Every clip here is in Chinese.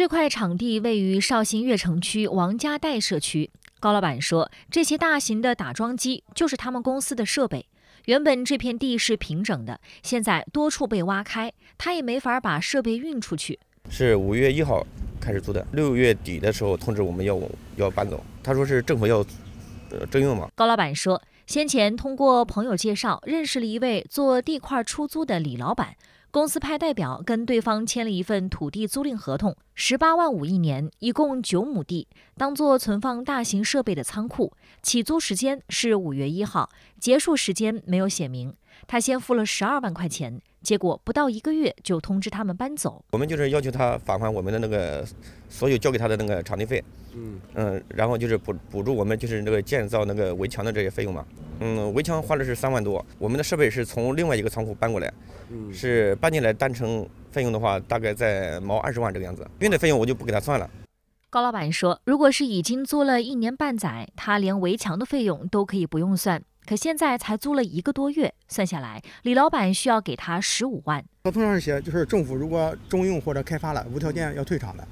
这块场地位于绍兴越城区王家埭社区。高老板说，这些大型的打桩机就是他们公司的设备。原本这片地是平整的，现在多处被挖开，他也没法把设备运出去。是五月一号开始租的，六月底的时候通知我们要要搬走，他说是政府要呃征用嘛。高老板说，先前通过朋友介绍认识了一位做地块出租的李老板。公司派代表跟对方签了一份土地租赁合同，十八万五一年，一共九亩地，当做存放大型设备的仓库，起租时间是五月一号，结束时间没有写明。他先付了十二万块钱，结果不到一个月就通知他们搬走。我们就是要求他返还我们的那个所有交给他的那个场地费，嗯嗯，然后就是补补助我们就是那个建造那个围墙的这些费用嘛，嗯，围墙花的是三万多，我们的设备是从另外一个仓库搬过来，嗯，是搬进来单程费用的话，大概在毛二十万这个样子，运的费用我就不给他算了。高老板说，如果是已经租了一年半载，他连围墙的费用都可以不用算。可现在才租了一个多月，算下来，李老板需要给他十五万。合同上写，就是政府如果征用或者开发了，无条件要退场的。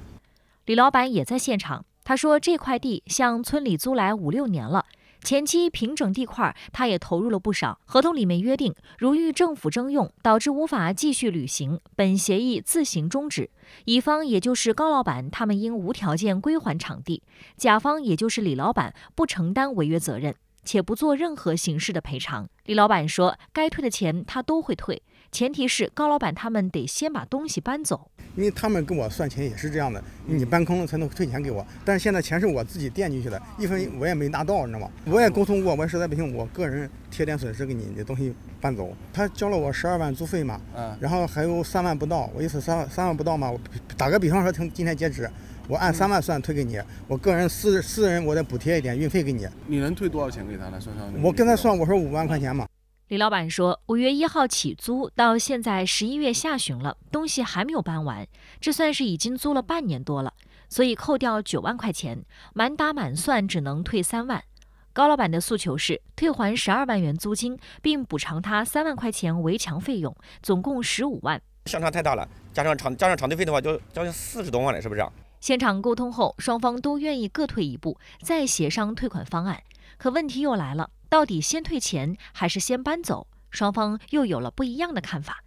李老板也在现场，他说这块地向村里租来五六年了，前期平整地块他也投入了不少。合同里面约定，如遇政府征用，导致无法继续履行本协议，自行终止。乙方也就是高老板他们应无条件归还场地，甲方也就是李老板不承担违约责任。且不做任何形式的赔偿。李老板说：“该退的钱他都会退，前提是高老板他们得先把东西搬走。因为他们跟我算钱也是这样的，你搬空了才能退钱给我。但是现在钱是我自己垫进去的，一分我也没拿到，你知道吗？我也沟通过，我也实在不行，我个人贴点损失给你的东西搬走。他交了我十二万租费嘛，嗯，然后还有三万不到，我意思三万三万不到嘛，打个比方说，从今天截止。”我按三万算退给你，我个人私私人我再补贴一点运费给你。你能退多少钱给他呢？算算。我跟他算，我说五万块钱嘛。李老板说，五月一号起租到现在十一月下旬了，东西还没有搬完，这算是已经租了半年多了，所以扣掉九万块钱，满打满算只能退三万。高老板的诉求是退还十二万元租金，并补偿他三万块钱围墙费用，总共十五万。相差太大了，加上场加上场地费的话，就将近四十多万了，是不是现场沟通后，双方都愿意各退一步，再协商退款方案。可问题又来了，到底先退钱还是先搬走？双方又有了不一样的看法。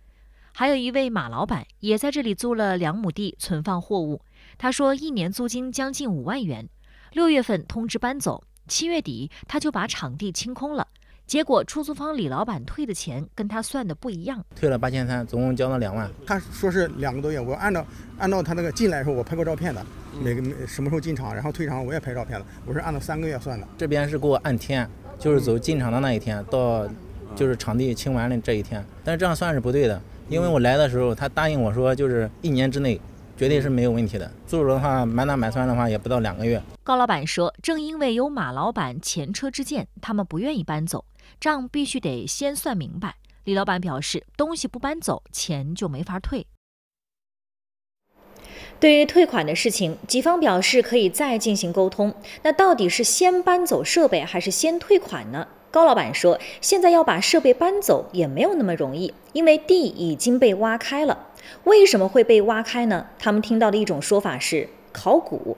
还有一位马老板也在这里租了两亩地存放货物，他说一年租金将近五万元，六月份通知搬走，七月底他就把场地清空了。结果出租方李老板退的钱跟他算的不一样，退了八千三，总共交了两万。他说是两个多月，我按照按照他那个进来的时候我拍过照片的，每个什么时候进场，然后退场我也拍照片了，我是按照三个月算的。这边是给我按天，就是走进场的那一天到，就是场地清完了这一天，但是这样算是不对的，因为我来的时候他答应我说就是一年之内。绝对是没有问题的。租住的话，满打满算的话，也不到两个月。高老板说，正因为有马老板前车之鉴，他们不愿意搬走，账必须得先算明白。李老板表示，东西不搬走，钱就没法退。对于退款的事情，几方表示可以再进行沟通。那到底是先搬走设备，还是先退款呢？高老板说：“现在要把设备搬走也没有那么容易，因为地已经被挖开了。为什么会被挖开呢？他们听到的一种说法是考古。”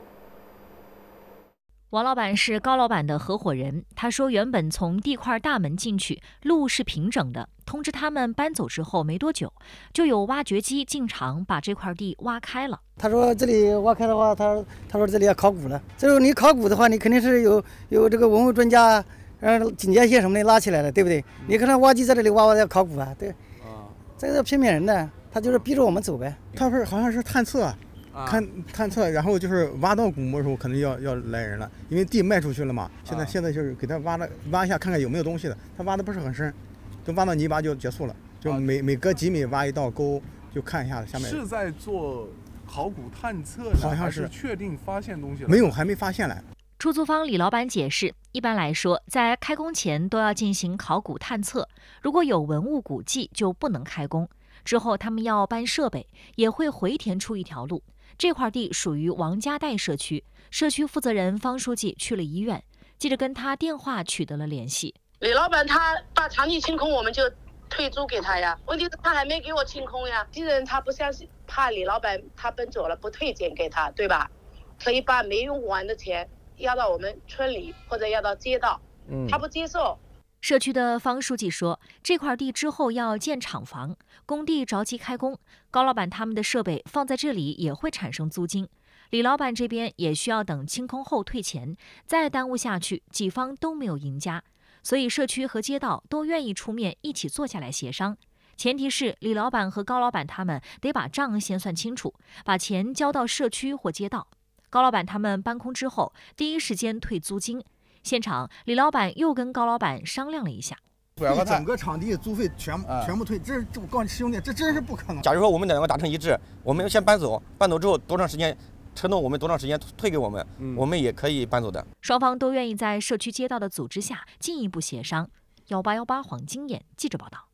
王老板是高老板的合伙人，他说：“原本从地块大门进去，路是平整的。通知他们搬走之后没多久，就有挖掘机进场把这块地挖开了。”他说：“这里挖开的话，他他说这里要考古了。最后你考古的话，你肯定是有有这个文物专家。”嗯，警戒线什么的拉起来了，对不对？你看那挖机在这里挖挖在考古啊，对。啊。这个骗骗人的，他就是逼着我们走呗。他不是好像是探测，看探测，然后就是挖到古墓的时候，肯定要要来人了，因为地卖出去了嘛。现在现在就是给他挖了挖一下，看看有没有东西的。他挖的不是很深，就挖到泥巴就结束了，就每每隔几米挖一道沟，就看一下下面。是在做考古探测，好像是确定发现东西了。没有，还没发现来。出租方李老板解释。一般来说，在开工前都要进行考古探测，如果有文物古迹就不能开工。之后他们要搬设备，也会回填出一条路。这块地属于王家寨社区，社区负责人方书记去了医院，记者跟他电话取得了联系。李老板他把场地清空，我们就退租给他呀。问题是他还没给我清空呀，毕人他不相信，怕李老板他搬走了不退钱给他，对吧？可以把没用完的钱。压到我们村里或者压到街道，他不接受。社区的方书记说，这块地之后要建厂房，工地着急开工，高老板他们的设备放在这里也会产生租金，李老板这边也需要等清空后退钱。再耽误下去，几方都没有赢家，所以社区和街道都愿意出面一起坐下来协商，前提是李老板和高老板他们得把账先算清楚，把钱交到社区或街道。高老板他们搬空之后，第一时间退租金。现场，李老板又跟高老板商量了一下，整个场地租费全部全部退，这我告诉你，兄弟，这真是不可能。假如说我们两个达成一致，我们先搬走，搬走之后多长时间，承诺我们多长时间退给我们，我们也可以搬走的。双方都愿意在社区街道的组织下进一步协商。幺八幺八黄金眼记者报道。